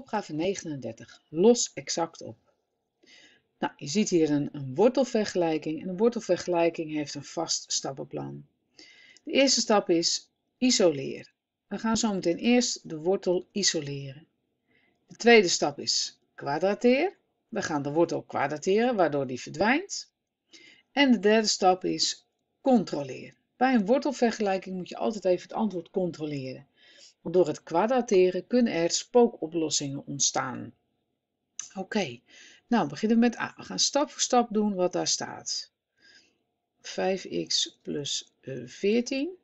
Opgave 39. Los exact op. Nou, je ziet hier een, een wortelvergelijking. En een wortelvergelijking heeft een vast stappenplan. De eerste stap is isoleren. We gaan zo meteen eerst de wortel isoleren. De tweede stap is kwadrateer. We gaan de wortel kwadrateren, waardoor die verdwijnt. En de derde stap is controleren. Bij een wortelvergelijking moet je altijd even het antwoord controleren. Door het kwadrateren kunnen er spookoplossingen ontstaan. Oké, nou beginnen we met A. We gaan stap voor stap doen wat daar staat. 5x plus 14. Eh,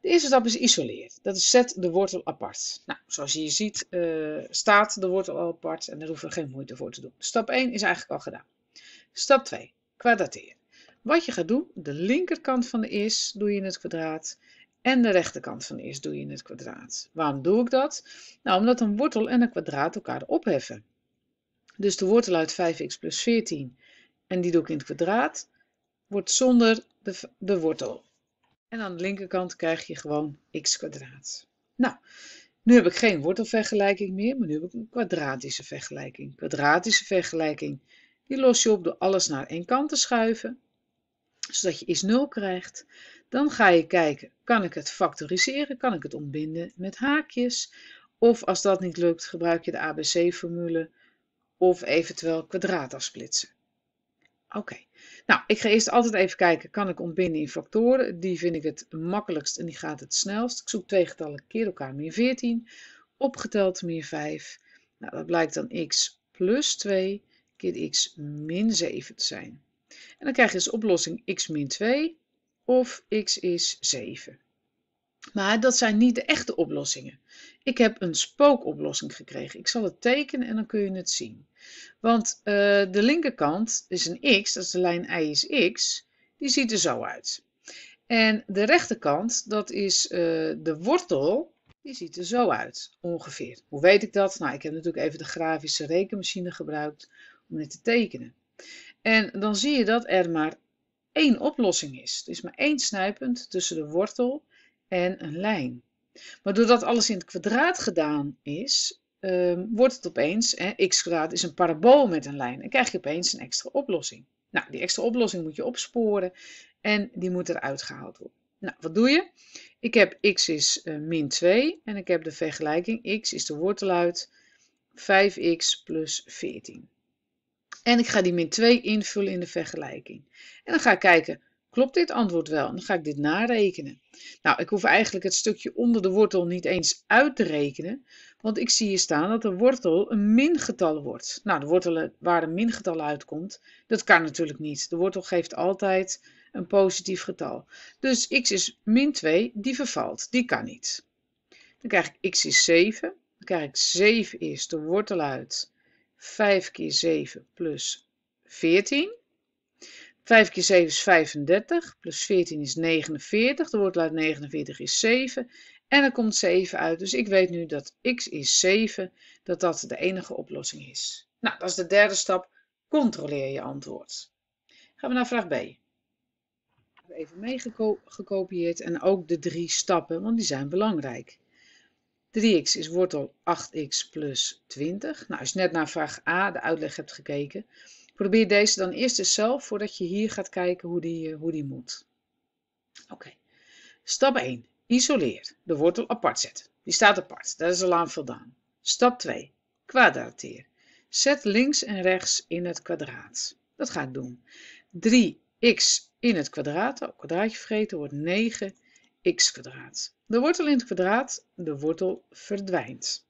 de eerste stap is isoleer. Dat is zet de wortel apart. Nou, zoals je ziet eh, staat de wortel al apart en daar hoeven we geen moeite voor te doen. Stap 1 is eigenlijk al gedaan. Stap 2, kwadrateren. Wat je gaat doen, de linkerkant van de is doe je in het kwadraat en de rechterkant van eerst doe je in het kwadraat. Waarom doe ik dat? Nou, omdat een wortel en een kwadraat elkaar opheffen. Dus de wortel uit 5x plus 14 en die doe ik in het kwadraat, wordt zonder de, de wortel. En aan de linkerkant krijg je gewoon x kwadraat. Nou, nu heb ik geen wortelvergelijking meer, maar nu heb ik een kwadratische vergelijking. Kwadratische vergelijking, die los je op door alles naar één kant te schuiven, zodat je is 0 krijgt. Dan ga je kijken, kan ik het factoriseren? Kan ik het ontbinden met haakjes? Of als dat niet lukt, gebruik je de ABC-formule of eventueel kwadraat afsplitsen. Oké, nou ik ga eerst altijd even kijken, kan ik ontbinden in factoren? Die vind ik het makkelijkst en die gaat het snelst. Ik zoek twee getallen keer elkaar, min 14, opgeteld meer 5. Nou, dat blijkt dan x plus 2 keer x min 7 te zijn. En dan krijg je als oplossing x min 2 of x is 7. Maar dat zijn niet de echte oplossingen. Ik heb een spookoplossing gekregen. Ik zal het tekenen en dan kun je het zien. Want eh, de linkerkant is een x, dat is de lijn y is x. Die ziet er zo uit. En de rechterkant, dat is eh, de wortel, die ziet er zo uit, ongeveer. Hoe weet ik dat? Nou, ik heb natuurlijk even de grafische rekenmachine gebruikt om dit te tekenen. En dan zie je dat er maar één oplossing is. Er is maar één snijpunt tussen de wortel en een lijn. Maar doordat alles in het kwadraat gedaan is, ehm, wordt het opeens, hè, x kwadraat is een parabool met een lijn. En krijg je opeens een extra oplossing. Nou, die extra oplossing moet je opsporen en die moet eruit gehaald worden. Nou, wat doe je? Ik heb x is eh, min 2 en ik heb de vergelijking x is de wortel uit 5x plus 14. En ik ga die min 2 invullen in de vergelijking. En dan ga ik kijken, klopt dit antwoord wel? En dan ga ik dit narekenen. Nou, ik hoef eigenlijk het stukje onder de wortel niet eens uit te rekenen. Want ik zie hier staan dat de wortel een mingetal wordt. Nou, de wortel waar een mingetal uitkomt, dat kan natuurlijk niet. De wortel geeft altijd een positief getal. Dus x is min 2, die vervalt, die kan niet. Dan krijg ik x is 7. Dan krijg ik 7 is de wortel uit 5 keer 7 plus 14. 5 keer 7 is 35, plus 14 is 49. De woordlaat 49 is 7. En er komt 7 uit, dus ik weet nu dat x is 7, dat dat de enige oplossing is. Nou, dat is de derde stap. Controleer je antwoord. Gaan we naar vraag B. Even meegekopieerd en ook de drie stappen, want die zijn belangrijk. 3x is wortel 8x plus 20. Nou, als je net naar vraag A, de uitleg, hebt gekeken, probeer deze dan eerst eens zelf voordat je hier gaat kijken hoe die, eh, hoe die moet. Oké. Stap 1. Isoleer. De wortel apart zetten. Die staat apart. Dat is al aan voldaan. Stap 2. Kwadrateer. Zet links en rechts in het kwadraat. Dat ga ik doen. 3x in het kwadraat. ook oh, kwadraatje vergeten wordt 9 x kwadraat. De wortel in het kwadraat, de wortel verdwijnt.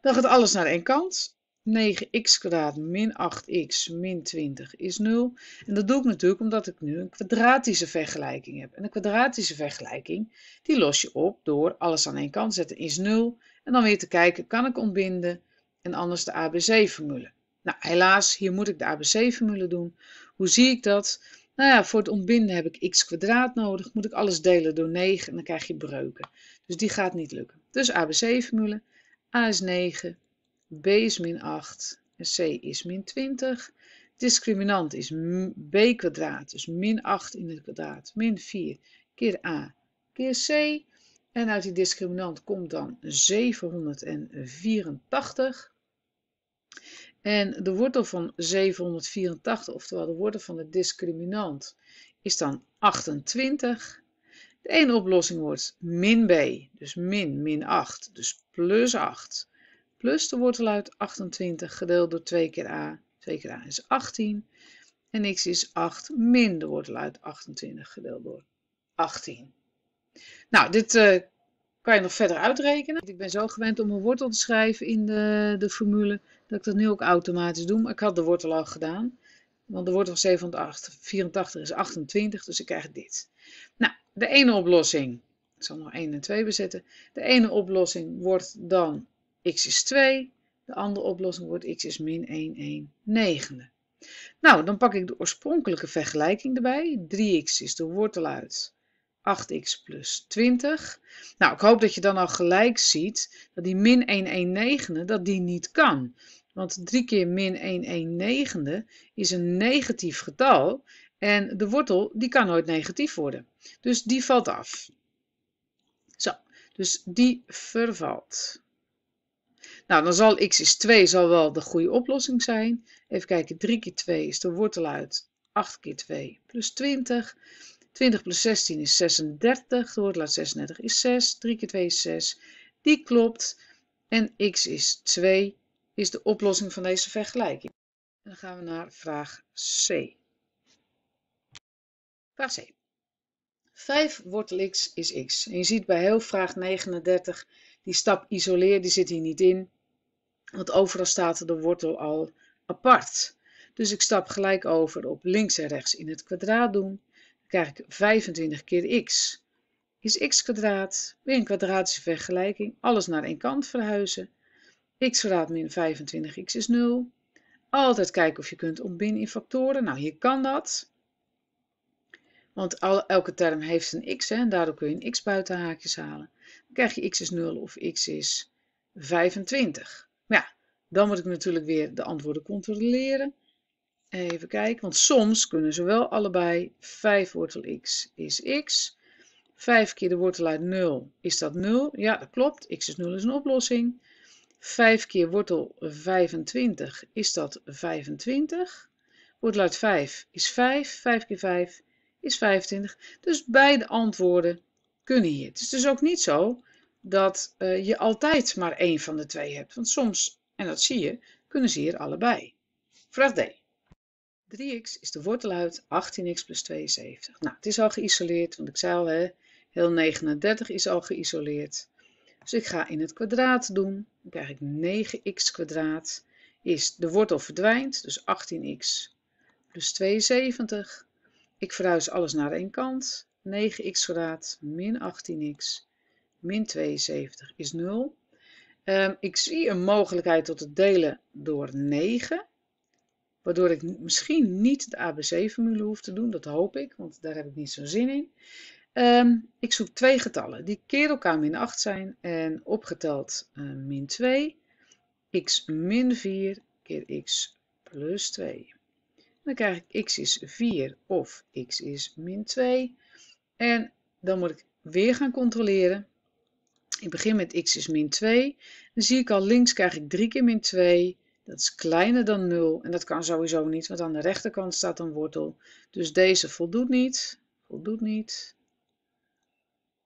Dan gaat alles naar één kant. 9x kwadraat min 8x min 20 is 0. En dat doe ik natuurlijk omdat ik nu een kwadratische vergelijking heb. En een kwadratische vergelijking, die los je op door alles aan één kant te zetten is 0. En dan weer te kijken, kan ik ontbinden? En anders de ABC-formule. Nou, helaas, hier moet ik de ABC-formule doen. Hoe zie ik dat? Nou ja, voor het ontbinden heb ik x kwadraat nodig. Moet ik alles delen door 9 en dan krijg je breuken. Dus die gaat niet lukken. Dus ABC-formule. A is 9, B is min 8 en C is min 20. Discriminant is B kwadraat, dus min 8 in het kwadraat, min 4 keer A keer C. En uit die discriminant komt dan 784. En de wortel van 784, oftewel de wortel van de discriminant, is dan 28. De ene oplossing wordt min b, dus min min 8, dus plus 8. Plus de wortel uit 28 gedeeld door 2 keer a. 2 keer a is 18. En x is 8 min de wortel uit 28 gedeeld door 18. Nou, dit uh, kan je nog verder uitrekenen. Ik ben zo gewend om een wortel te schrijven in de, de formule, dat ik dat nu ook automatisch doe. Maar ik had de wortel al gedaan, want de wortel van 78, 84 is 28, dus ik krijg dit. Nou, de ene oplossing, ik zal nog 1 en 2 bezetten. De ene oplossing wordt dan x is 2, de andere oplossing wordt x is min 1, 1 9. Nou, dan pak ik de oorspronkelijke vergelijking erbij. 3x is de wortel uit 8x plus 20. Nou, ik hoop dat je dan al gelijk ziet dat die min 1 1 negende, dat die niet kan. Want 3 keer min 1 1 negende is een negatief getal. En de wortel, die kan nooit negatief worden. Dus die valt af. Zo, dus die vervalt. Nou, dan zal x is 2 zal wel de goede oplossing zijn. Even kijken, 3 keer 2 is de wortel uit 8 keer 2 plus 20. 20 plus 16 is 36. De laat 36 is 6. 3 keer 2 is 6. Die klopt. En x is 2 is de oplossing van deze vergelijking. En dan gaan we naar vraag C. Vraag C. 5 wortel x is x. En je ziet bij heel vraag 39, die stap isoleer, die zit hier niet in. Want overal staat de wortel al apart. Dus ik stap gelijk over op links en rechts in het kwadraat doen krijg ik 25 keer x. Is x kwadraat weer een kwadratische vergelijking. Alles naar één kant verhuizen. x kwadraat min 25x is 0. Altijd kijken of je kunt ontbinden in factoren. Nou, hier kan dat. Want elke term heeft een x hè, en daardoor kun je een x buiten haakjes halen. Dan krijg je x is 0 of x is 25. Maar ja, dan moet ik natuurlijk weer de antwoorden controleren. Even kijken, want soms kunnen ze wel allebei 5 wortel x is x. 5 keer de wortel uit 0, is dat 0? Ja, dat klopt. x is 0 is een oplossing. 5 keer wortel 25, is dat 25? Wortel uit 5 is 5. 5 keer 5 is 25. Dus beide antwoorden kunnen hier. Het is dus ook niet zo dat uh, je altijd maar één van de twee hebt. Want soms, en dat zie je, kunnen ze hier allebei. Vraag D. 3x is de wortel uit 18x plus 72. Nou, het is al geïsoleerd, want ik zei al, hè, heel 39 is al geïsoleerd. Dus ik ga in het kwadraat doen. Dan krijg ik 9x kwadraat is de wortel verdwijnt, dus 18x plus 72. Ik verhuis alles naar één kant. 9x kwadraat min 18x min 72 is 0. Ehm, ik zie een mogelijkheid tot het delen door 9. Waardoor ik misschien niet de ABC-formule hoef te doen, dat hoop ik, want daar heb ik niet zo'n zin in. Ehm, ik zoek twee getallen die keer elkaar min 8 zijn en opgeteld eh, min 2, x min 4 keer x plus 2. Dan krijg ik x is 4 of x is min 2. En dan moet ik weer gaan controleren. Ik begin met x is min 2. Dan zie ik al links krijg ik 3 keer min 2. Dat is kleiner dan 0 en dat kan sowieso niet, want aan de rechterkant staat een wortel. Dus deze voldoet niet, voldoet niet.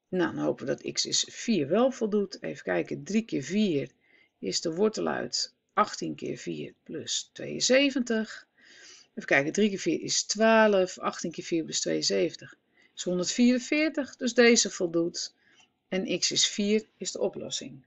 Nou, dan hopen we dat x is 4 wel voldoet. Even kijken, 3 keer 4 is de wortel uit 18 keer 4 plus 72. Even kijken, 3 keer 4 is 12, 18 keer 4 plus 72 is 144, dus deze voldoet. En x is 4 is de oplossing.